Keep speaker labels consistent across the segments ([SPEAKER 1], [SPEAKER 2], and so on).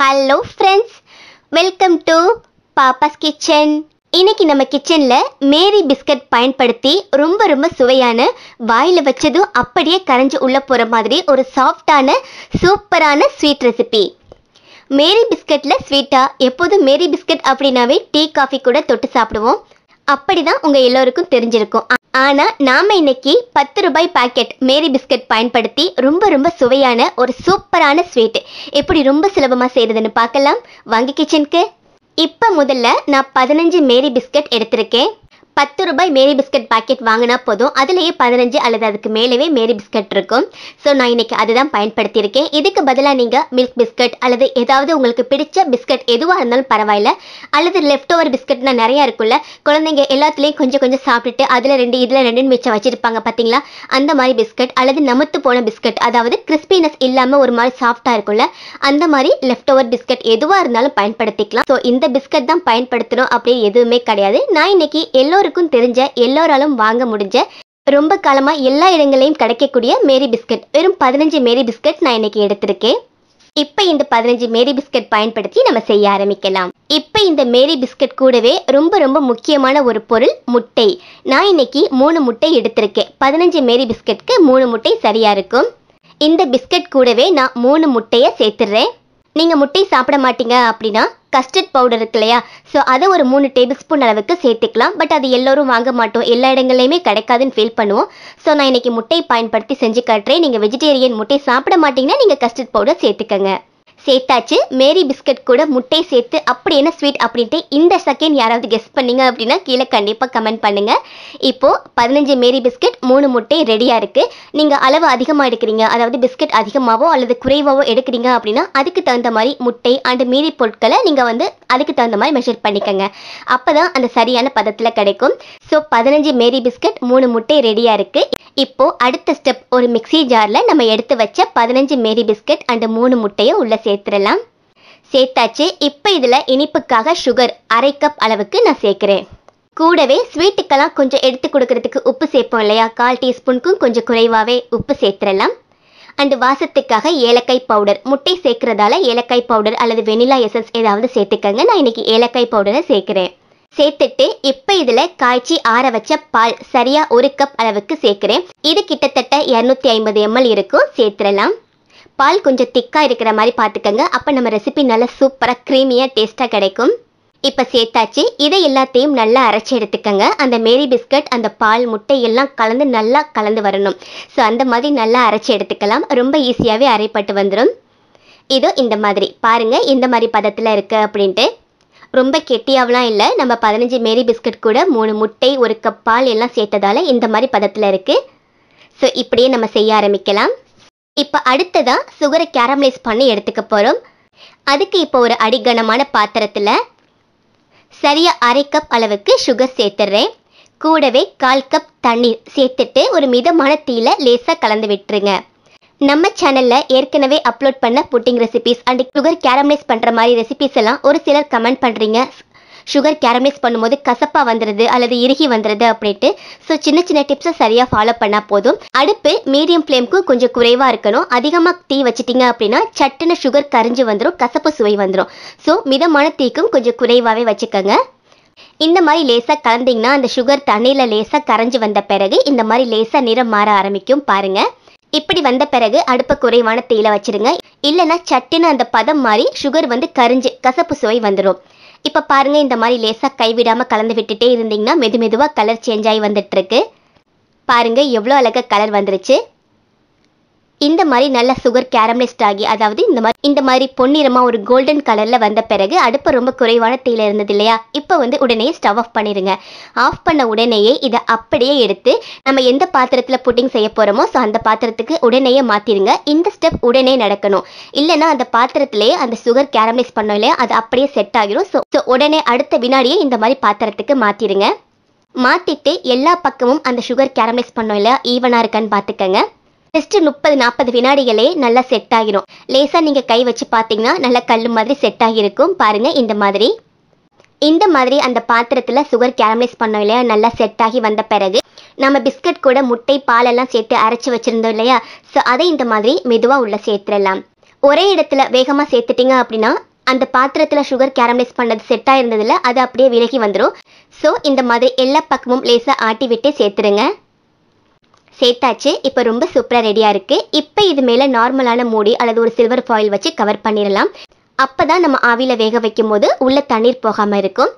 [SPEAKER 1] hello friends welcome to Pappa's kitchen இன்னைக்கு நம்ம கிச்சனில் மேரி பிஸ்கட் பயன்படுத்தி ரொம்ப ரொம்ப சுவையான வாயில் வச்சதும் அப்படியே கரைஞ்சி உள்ளே போகிற மாதிரி ஒரு சாஃப்டான சூப்பரான ஸ்வீட் ரெசிபி மேரி பிஸ்கட்டில் ஸ்வீட்டாக எப்போதும் மேரி பிஸ்கட் அப்படின்னாவே டீ காஃபி கூட தொட்டு சாப்பிடுவோம் அப்படிதான் உங்கள் எல்லோருக்கும் தெரிஞ்சிருக்கும் ஆனால் நாம் இன்னைக்கு பத்து ரூபாய் பாக்கெட் மேரி பிஸ்கட் பயன்படுத்தி ரொம்ப ரொம்ப சுவையான ஒரு சூப்பரான ஸ்வீட் எப்படி ரொம்ப சுலபமாக செய்கிறதுன்னு பார்க்கலாம் வாங்க கிச்சனுக்கு இப்போ முதல்ல நான் பதினஞ்சு மேரி பிஸ்கட் எடுத்திருக்கேன் பத்து ரூபாய் மேரி பிஸ்கட் பாக்கெட் வாங்கினா போதும் அதுலேயே பதினஞ்சு அல்லது அதுக்கு மேலவே மேரி பிஸ்கட் இருக்கும் ஸோ நான் இன்னைக்கு அதுதான் பயன்படுத்தியிருக்கேன் இதுக்கு பதிலாக நீங்கள் மில்க் பிஸ்கட் அல்லது ஏதாவது உங்களுக்கு பிடிச்ச பிஸ்கட் எதுவாக இருந்தாலும் பரவாயில்ல அல்லது லெஃப்ட் ஓவர் பிஸ்கட்னா நிறையா இருக்குல்ல குழந்தைங்க எல்லாத்துலேயும் கொஞ்சம் கொஞ்சம் சாப்பிட்டுட்டு அதில் ரெண்டு இதில் ரெண்டுன்னு மிச்சம் வச்சுருப்பாங்க பார்த்தீங்களா அந்த மாதிரி பிஸ்கட் அல்லது நமத்து போன பிஸ்கட் அதாவது கிறிஸ்பினஸ் இல்லாமல் ஒரு மாதிரி சாஃப்ட்டாக இருக்கும்ல அந்த மாதிரி லெஃப்ட் ஓவர் பிஸ்கட் எதுவாக இருந்தாலும் பயன்படுத்திக்கலாம் ஸோ இந்த பிஸ்கட் தான் பயன்படுத்தணும் அப்படின்னு எதுவுமே கிடையாது நான் இன்னைக்கு எல்லோரும் எல்லோருக்கும் தெரிஞ்ச எல்லோராலும் வாங்க முடிஞ்ச ரொம்ப காலமா எல்லா இடங்களையும் கிடைக்கக்கூடிய மேரி பிஸ்கட் வெறும் பதினஞ்சு மேரி பிஸ்கட் நான் இன்னைக்கு எடுத்திருக்கேன் இப்ப இந்த பதினஞ்சு மேரி பிஸ்கட் பயன்படுத்தி நம்ம செய்ய ஆரம்பிக்கலாம் இப்ப இந்த மேரி பிஸ்கட் கூடவே ரொம்ப ரொம்ப முக்கியமான ஒரு பொருள் முட்டை நான் இன்னைக்கு மூணு முட்டை எடுத்திருக்கேன் பதினஞ்சு மேரி பிஸ்கட்க்கு மூணு முட்டை சரியா இருக்கும் இந்த பிஸ்கட் கூடவே நான் மூணு முட்டையை சேர்த்துடுறேன் நீங்கள் முட்டை சாப்பிட மாட்டீங்க அப்படின்னா கஸ்டர்ட் பவுடர் இருக்கு இல்லையா ஸோ அதை ஒரு மூணு டேபிள் ஸ்பூன் அளவுக்கு சேர்த்துக்கலாம் பட் அது எல்லோரும் வாங்க மாட்டோம் எல்லா இடங்கள்லையுமே கிடைக்காதுன்னு ஃபீல் பண்ணுவோம் ஸோ நான் இன்றைக்கி முட்டை பயன்படுத்தி செஞ்சு காட்டுறேன் நீங்கள் வெஜிடேரியன் முட்டை சாப்பிட மாட்டிங்கன்னா நீங்கள் கஸ்டர்ட் பவுடர் சேர்த்துக்கங்க சேர்த்தாச்சு மேரி பிஸ்கட் கூட முட்டை சேர்த்து அப்படி என்ன ஸ்வீட் அப்படின்ட்டு இந்த செகண்ட் யாராவது கெஸ்ட் பண்ணீங்க அப்படின்னா கீழே கண்டிப்பாக கமெண்ட் பண்ணுங்கள் இப்போது பதினஞ்சு மேரி பிஸ்கட் மூணு முட்டை ரெடியாக இருக்குது நீங்கள் அளவு அதிகமாக எடுக்கிறீங்க அதாவது பிஸ்கட் அதிகமாகவோ அல்லது குறைவாகவோ எடுக்கிறீங்க அப்படின்னா அதுக்கு தகுந்த மாதிரி முட்டை அண்டு மீறி பொருட்களை நீங்கள் வந்து அதுக்கு தகுந்த மாதிரி மெஷர் பண்ணிக்கோங்க அப்போ தான் அந்த சரியான பதத்தில் கிடைக்கும் ஸோ பதினஞ்சு மேரி பிஸ்கட் மூணு முட்டை ரெடியாக இருக்குது இப்போது அடுத்த ஸ்டெப் ஒரு மிக்சி ஜாரில் நம்ம எடுத்து வச்ச பதினஞ்சு மேரி பிஸ்கட் அண்டு மூணு முட்டையை உள்ளே சேர்த்து சேர்த்துடலாம் சேர்த்தாச்சு இப்போ இதில் இனிப்புக்காக சுகர் அரை கப் அளவுக்கு நான் சேர்க்குறேன் கூடவே ஸ்வீட்டுக்கெல்லாம் கொஞ்சம் எடுத்து கொடுக்கறதுக்கு உப்பு சேர்ப்போம் இல்லையா கால் டீஸ்பூனுக்கும் கொஞ்சம் குறைவாகவே உப்பு சேர்த்துடலாம் அண்டு வாசத்துக்காக ஏலக்காய் பவுடர் முட்டை சேர்க்குறதால ஏலக்காய் பவுடர் அல்லது வெனிலா எசன்ஸ் ஏதாவது சேர்த்துக்கங்க நான் இன்றைக்கி ஏலக்காய் பவுடரை சேர்க்குறேன் சேர்த்துட்டு இப்போ இதில் காய்ச்சி ஆற வச்ச பால் சரியாக ஒரு கப் அளவுக்கு சேர்க்குறேன் இது கிட்டத்தட்ட இரநூத்தி ஐம்பது எம்எல் இருக்கும் சேர்த்துடலாம் பால் கொஞ்சம் திக்காக இருக்கிற மாதிரி பார்த்துக்கங்க அப்போ நம்ம ரெசிபி நல்லா சூப்பராக க்ரீமியாக டேஸ்ட்டாக கிடைக்கும் இப்போ சேர்த்தாச்சு இதை எல்லாத்தையும் நல்லா அரைச்சி எடுத்துக்கங்க அந்த மேரி பிஸ்கட் அந்த பால் முட்டை எல்லாம் கலந்து நல்லா கலந்து வரணும் ஸோ அந்த மாதிரி நல்லா அரைச்சி எடுத்துக்கலாம் ரொம்ப ஈஸியாகவே அரைப்பட்டு வந்துடும் இதோ இந்த மாதிரி பாருங்கள் இந்த மாதிரி பதத்தில் இருக்குது அப்படின்ட்டு ரொம்ப கெட்டியாவெலாம் இல்லை நம்ம பதினஞ்சு மேரி பிஸ்கட் கூட மூணு முட்டை ஒரு கப் பால் எல்லாம் சேர்த்ததால இந்த மாதிரி பதத்தில் இருக்குது ஸோ இப்படியே நம்ம செய்ய ஆரம்பிக்கலாம் இப்போ அடுத்ததாக சுகரை கேரமலைஸ் பண்ணி எடுத்துக்க போகிறோம் அதுக்கு இப்போ ஒரு அடிக்கணமான பாத்திரத்தில் சரியாக அரை கப் அளவுக்கு சுகர் சேர்த்துட்றேன் கூடவே கால் கப் தண்ணீர் சேர்த்துட்டு ஒரு மிதமான தீயில் லேசாக கலந்து விட்டுருங்க நம்ம சேனலில் ஏற்கனவே அப்லோட் பண்ண pudding recipes and sugar caramelise பண்ணுற மாதிரி ரெசிபிஸ் எல்லாம் ஒரு சிலர் கமெண்ட் பண்ணுறீங்க சுகர் கேரமலைஸ் பண்ணும்போது கசப்பாக வந்துடுது அல்லது இறுகி வந்துடுது அப்படின்ட்டு ஸோ சின்ன சின்ன டிப்ஸை சரியாக ஃபாலோ பண்ணால் போதும் அடுப்பு மீடியம் ஃப்ளேம்க்கு கொஞ்சம் குறைவாக இருக்கணும் அதிகமாக தீ வச்சிட்டிங்க அப்படின்னா சட்டுன சுகர் கரிஞ்சு வந்துடும் கசப்பு சுவை வந்துடும் ஸோ மிதமான தீக்கும் கொஞ்சம் குறைவாகவே வச்சுக்கோங்க இந்த மாதிரி லேசாக கலந்தீங்கன்னா அந்த சுகர் தண்ணியில் லேசாக கரைஞ்சி வந்த பிறகு இந்த மாதிரி லேசாக நிறம் மாற ஆரம்பிக்கும் பாருங்கள் இப்படி வந்த பிறகு அடுப்ப குறைவான தீயில வச்சிருங்க இல்லைன்னா சட்டுன்னு அந்த பதம் மாதிரி சுகர் வந்து கரிஞ்சு கசப்பு சுவை வந்துடும் இப்போ பாருங்கள் இந்த மாதிரி லேசாக கைவிடாமல் கலந்து விட்டுட்டே இருந்தீங்கன்னா மெது மெதுவாக கலர் சேஞ்ச் ஆகி வந்துட்டுருக்கு பாருங்கள் எவ்வளோ அழகாக கலர் வந்துருச்சு இந்த மாதிரி நல்ல சுகர் கேரமலைஸ்ட் ஆகி அதாவது இந்த மாதிரி இந்த மாதிரி பொன்னிறமா ஒரு கோல்டன் கலரில் வந்த பிறகு அடுப்பு ரொம்ப குறைவான தீல இருந்தது இல்லையா இப்போ வந்து உடனே ஸ்டவ் ஆஃப் பண்ணிடுங்க ஆஃப் பண்ண உடனேயே இதை அப்படியே எடுத்து நம்ம எந்த பாத்திரத்தில் புட்டிங் செய்ய போகிறோமோ ஸோ அந்த பாத்திரத்துக்கு உடனேயே மாற்றிடுங்க இந்த ஸ்டெப் உடனே நடக்கணும் இல்லைன்னா அந்த பாத்திரத்திலேயே அந்த சுகர் கேரமலைஸ் பண்ணோம் இல்லையா அது அப்படியே செட் ஆகிடும் ஸோ ஸோ உடனே அடுத்த வினாடியே இந்த மாதிரி பாத்திரத்துக்கு மாற்றிடுங்க மாற்றிட்டு எல்லா பக்கமும் அந்த சுகர் கேரமலைஸ் பண்ணோம் இல்லையா ஈவனாக இருக்கான்னு பாத்துக்கங்க ஜஸ்ட் முப்பது நாற்பது வினாடிகளே நல்லா செட் ஆகிரும் லேசாக நீங்கள் கை வச்சு பார்த்தீங்கன்னா நல்லா கல் மாதிரி செட் ஆகியிருக்கும் பாருங்கள் இந்த மாதிரி இந்த மாதிரி அந்த பாத்திரத்தில் சுகர் கேரமலைஸ் பண்ணோம் இல்லையா நல்லா செட் ஆகி வந்த பிறகு நம்ம பிஸ்கட் கூட முட்டை பாலெல்லாம் சேர்த்து அரைச்சி வச்சுருந்தோம் இல்லையா ஸோ அதை இந்த மாதிரி மெதுவாக உள்ளே சேர்த்துடலாம் ஒரே இடத்துல வேகமாக சேர்த்துட்டிங்க அப்படின்னா அந்த பாத்திரத்தில் சுகர் கேரமலைஸ் பண்ணது செட்டாக இருந்ததில் அது அப்படியே விலகி வந்துடும் ஸோ இந்த மாதிரி எல்லா பக்கமும் லேசாக ஆட்டி விட்டே சேர்த்துருங்க சேர்த்தாச்சு இப்போ ரொம்ப சூப்பராக ரெடியாக இருக்குது இப்போ இது மேலே நார்மலான மூடி அல்லது ஒரு சில்வர் ஃபாயில் வச்சு கவர் பண்ணிடலாம் அப்போ தான் நம்ம ஆவியில் வேக வைக்கும் போது உள்ளே தண்ணீர் போகாமல் இருக்கும்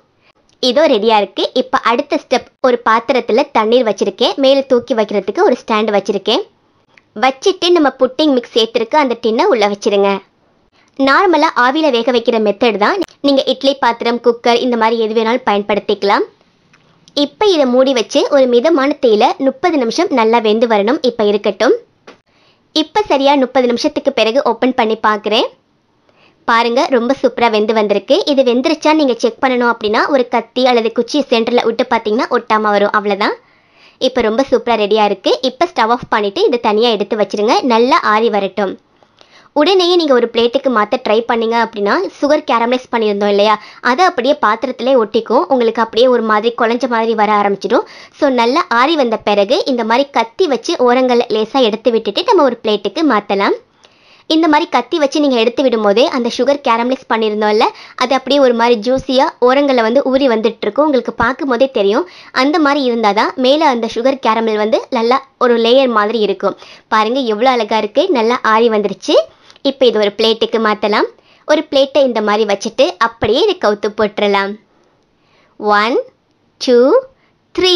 [SPEAKER 1] இதோ ரெடியாக இருக்குது இப்போ அடுத்த ஸ்டெப் ஒரு பாத்திரத்தில் தண்ணீர் வச்சுருக்கேன் மேலே தூக்கி வைக்கிறதுக்கு ஒரு ஸ்டாண்ட் வச்சுருக்கேன் வச்சுட்டு நம்ம புட்டிங் மிக்ஸ் சேர்த்துருக்கு அந்த டின்னை உள்ளே வச்சுருங்க நார்மலாக ஆவியில் வேக வைக்கிற மெத்தட் தான் நீங்கள் இட்லி பாத்திரம் குக்கர் இந்த மாதிரி எது வேணாலும் பயன்படுத்திக்கலாம் இப்போ இதை மூடி வச்சு ஒரு மிதமான தேயில முப்பது நிமிஷம் நல்லா வெந்து வரணும் இப்போ இருக்கட்டும் இப்போ சரியாக முப்பது நிமிஷத்துக்கு பிறகு ஓப்பன் பண்ணி பார்க்குறேன் பாருங்கள் ரொம்ப சூப்பராக வெந்து வந்திருக்கு இது வெந்துருச்சா நீங்கள் செக் பண்ணணும் அப்படின்னா ஒரு கத்தி அல்லது குச்சி சென்டரில் விட்டு பார்த்தீங்கன்னா ஒட்டாமல் வரும் அவ்வளோதான் இப்போ ரொம்ப சூப்பராக ரெடியாக இருக்குது இப்போ ஸ்டவ் ஆஃப் பண்ணிவிட்டு இதை தனியாக எடுத்து வச்சுருங்க நல்லா ஆறி வரட்டும் உடனேயே நீங்கள் ஒரு பிளேட்டுக்கு மாற்ற ட்ரை பண்ணிங்க அப்படின்னா சுகர் கேரமலைஸ் பண்ணியிருந்தோம் இல்லையா அதை அப்படியே பாத்திரத்திலே ஒட்டிக்கும் உங்களுக்கு அப்படியே ஒரு மாதிரி குழஞ்ச மாதிரி வர ஆரம்பிச்சிடும் ஸோ நல்லா ஆறி வந்த பிறகு இந்த மாதிரி கத்தி வச்சு ஓரங்கள் லேசாக எடுத்து விட்டுட்டு நம்ம ஒரு பிளேட்டுக்கு மாற்றலாம் இந்த மாதிரி கத்தி வச்சு நீங்கள் எடுத்து விடும்போதே அந்த சுகர் கேரமலைஸ் பண்ணியிருந்தோம்ல அது அப்படியே ஒரு மாதிரி ஜூஸியாக ஓரங்களில் வந்து ஊறி வந்துட்டுருக்கும் உங்களுக்கு பார்க்கும் போதே தெரியும் அந்த மாதிரி இருந்தால் தான் மேலே அந்த சுகர் கேரமல் வந்து நல்லா ஒரு லேயர் மாதிரி இருக்கும் பாருங்கள் எவ்வளோ அழகாக இருக்குது நல்லா ஆறி வந்துருச்சு இப்போ இது ஒரு பிளேட்டுக்கு மாற்றலாம் ஒரு பிளேட்டை இந்த மாதிரி வச்சுட்டு அப்படியே இதை கவுத்து போட்டுடலாம் ஒன் டூ த்ரீ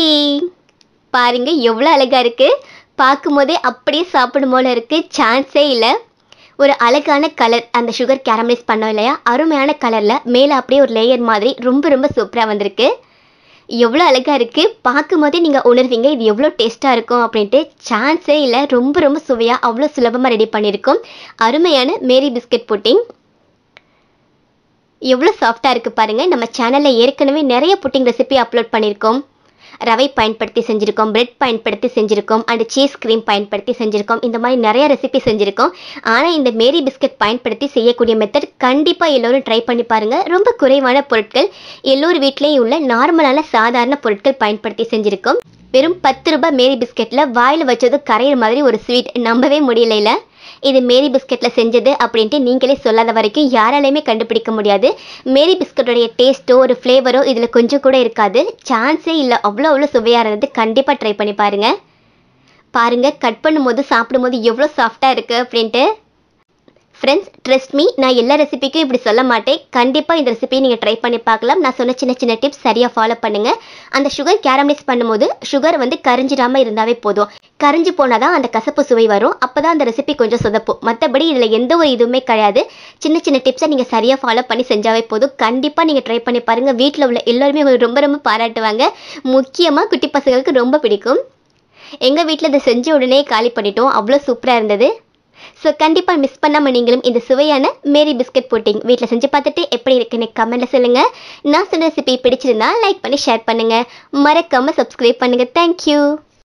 [SPEAKER 1] பாருங்க எவ்வளோ அழகாக இருக்குது பார்க்கும்போதே அப்படியே சாப்பிடும் போல இருக்குது சான்ஸே இல்லை ஒரு அழகான கலர் அந்த சுகர் கேரமலைஸ் பண்ணோம் இல்லையா அருமையான கலரில் மேலே அப்படியே ஒரு லேயர் மாதிரி ரொம்ப ரொம்ப சூப்பராக வந்திருக்கு எவ்வளோ அழகாக இருக்குது பார்க்கும் போதே நீங்கள் உணர்வீங்க இது எவ்வளோ டேஸ்ட்டாக இருக்கும் அப்படின்ட்டு சான்ஸே இல்லை ரொம்ப ரொம்ப சுவையாக அவ்வளோ சுலபமாக ரெடி பண்ணியிருக்கோம் அருமையான மேரி பிஸ்கட் புட்டிங் எவ்வளோ சாஃப்டாக இருக்குது பாருங்கள் நம்ம சேனலில் ஏற்கனவே நிறைய புட்டிங் ரெசிபி அப்லோட் பண்ணியிருக்கோம் ரவை பயன்படுத்தி செஞ்சுருக்கோம் பிரெட் பயன்படுத்தி செஞ்சுருக்கோம் அண்ட் சீஸ் க்ரீம் பயன்படுத்தி செஞ்சுருக்கோம் இந்த மாதிரி நிறைய ரெசிபி செஞ்சுருக்கோம் ஆனால் இந்த மேரி பிஸ்கட் பயன்படுத்தி செய்யக்கூடிய மெத்தட் கண்டிப்பாக எல்லோரும் ட்ரை பண்ணி பாருங்கள் ரொம்ப குறைவான பொருட்கள் எல்லோர் வீட்லேயும் உள்ள நார்மலான சாதாரண பொருட்கள் பயன்படுத்தி செஞ்சுருக்கோம் வெறும் பத்து ரூபாய் மேரி பிஸ்கெட்டில் வாயில் வச்சது கரையிற மாதிரி ஒரு ஸ்வீட் நம்பவே முடியலையில இது மேரி பிஸ்கெட்டில் செஞ்சது அப்படின்ட்டு நீங்களே சொல்லாத வரைக்கும் யாராலையுமே கண்டுபிடிக்க முடியாது மேரி பிஸ்கட்டோடைய டேஸ்ட்டோ ஒரு ஃப்ளேவரோ இதில் கொஞ்சம் கூட இருக்காது சான்ஸே இல்லை அவ்வளோ அவ்வளோ சுவையாக இருந்தது கண்டிப்பாக ட்ரை பண்ணி பாருங்கள் பாருங்கள் கட் பண்ணும்போது சாப்பிடும்போது எவ்வளோ சாஃப்டாக இருக்குது அப்படின்ட்டு ஃப்ரெண்ட்ஸ் ட்ரெஸ்ட் மீ நான் எல்லா ரெசிபிக்கும் இப்படி சொல்ல மாட்டேன் கண்டிப்பாக இந்த ரெசிபியை நீங்கள் ட்ரை பண்ணி பார்க்கலாம் நான் சொன்ன சின்ன சின்ன டிப்ஸ் சரியாக ஃபாலோ பண்ணுங்கள் அந்த சுகர் கேரமலைஸ் பண்ணும்போது சுகர் வந்து கரைஞ்சிடாமல் இருந்தாவே போதும் கரைஞ்சி போனால் தான் அந்த கசப்பு சுவை வரும் அப்போ தான் அந்த ரெசிபி கொஞ்சம் சொதப்பும் மற்றபடி இதில் எந்த ஒரு இதுவுமே கிடையாது சின்ன சின்ன டிப்ஸை நீங்கள் சரியாக ஃபாலோ பண்ணி செஞ்சாவே போதும் கண்டிப்பாக நீங்கள் ட்ரை பண்ணி பாருங்கள் வீட்டில் உள்ள எல்லோருமே ரொம்ப ரொம்ப பாராட்டுவாங்க முக்கியமாக குட்டி பசங்களுக்கு ரொம்ப பிடிக்கும் எங்கள் வீட்டில் இதை செஞ்ச உடனே காலி பண்ணிட்டோம் அவ்வளோ சூப்பராக இருந்தது ஸோ கண்டிப்பாக மிஸ் பண்ணாமல் நீங்களும் இந்த சுவையான மேரி பிஸ்கட் போட்டிங் வீட்டில் செஞ்சு பார்த்துட்டு எப்படி இருக்குன்னு கமெண்ட்டில் சொல்லுங்கள் நான் சொன்ன ரெசிபி பிடிச்சிருந்தா லைக் பண்ணி ஷேர் பண்ணுங்கள் மறக்காமல் சப்ஸ்கிரைப் பண்ணுங்கள் தேங்க்யூ